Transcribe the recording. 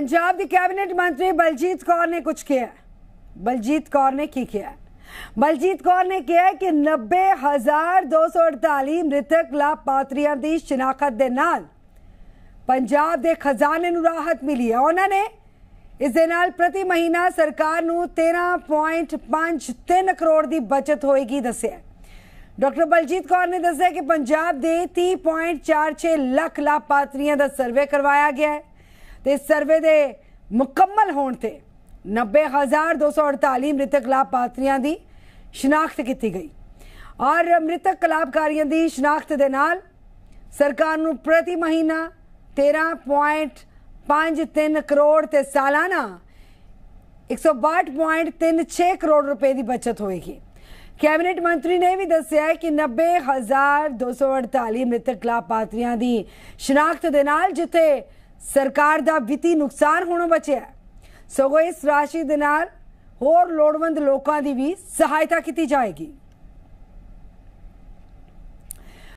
ਪੰਜਾਬ ਦੀ cabinet ਮੰਤਰੀ ਬਲਜੀਤ ਕੌਰ ਨੇ ਕੁਝ ਕਿਹਾ ਬਲਜੀਤ ਕੌਰ ਨੇ ਕੀ ਕਿਹਾ ਬਲਜੀਤ ਕੌਰ ਨੇ ਕਿਹਾ ਕਿ 90248 ਮ੍ਰਿਤਕ ਲਾਭਪਾਤਰੀਆਂ ਦੀ ਸ਼ਨਾਖਤ ਦੇ ਨਾਲ ਪੰਜਾਬ ਦੇ ਖਜ਼ਾਨੇ ਨੂੰ ਰਾਹਤ ਮਿਲੀ ਹੈ ਉਹਨਾਂ ਨੇ ਇਸ ਦੇ ਨਾਲ ਪ੍ਰਤੀ ਮਹੀਨਾ ਸਰਕਾਰ ਨੂੰ 13.53 ਕਰੋੜ ਦੀ ਬਚਤ ਹੋਏਗੀ ਦੱਸਿਆ ਡਾਕਟਰ ਬਲਜੀਤ ਕੌਰ ਨੇ ਦੱਸਿਆ ਕਿ ਪੰਜਾਬ ਦੇ 30.46 ਲੱਖ ਲਾਭਪਾਤਰੀਆਂ ਦਾ ਸਰਵੇ ਕਰਵਾਇਆ ਗਿਆ ਹੈ ਤੇ ਸਰਵੇ ਦੇ ਮੁਕੰਮਲ ਹੋਣ ਤੇ 90248 ਮ੍ਰਿਤਕ ਲਾਭਪਾਤਰੀਆਂ ਦੀ ਸ਼ਨਾਖਤ ਕੀਤੀ ਗਈ ਔਰ ਮ੍ਰਿਤਕ ਲਾਭਕਾਰੀਆਂ ਦੀ ਸ਼ਨਾਖਤ ਦੇ ਨਾਲ ਸਰਕਾਰ ਨੂੰ ਪ੍ਰਤੀ ਮਹੀਨਾ 13.53 ਕਰੋੜ ਤੇ ਸਾਲਾਨਾ 162.36 ਕਰੋੜ ਰੁਪਏ ਦੀ ਬਚਤ ਹੋਏਗੀ ਕੈਬਨਿਟ ਮੰਤਰੀ ਨੇ ਵੀ ਦੱਸਿਆ ਕਿ 90248 ਮ੍ਰਿਤਕ ਲਾਭਪਾਤਰੀਆਂ ਦੀ ਸ਼ਨਾਖਤ ਦੇ ਨਾਲ ਜਿੱਥੇ ਸਰਕਾਰ ਦਾ ਵਿੱਤੀ ਨੁਕਸਾਨ ਹੋਣੋਂ ਬਚਿਆ ਸਗੋਂ ਇਸ ਰਾਸ਼ੀ ਦੇ ਨਾਲ ਹੋਰ ਲੋੜਵੰਦ ਲੋਕਾਂ ਦੀ ਵੀ ਸਹਾਇਤਾ ਕੀਤੀ ਜਾਏਗੀ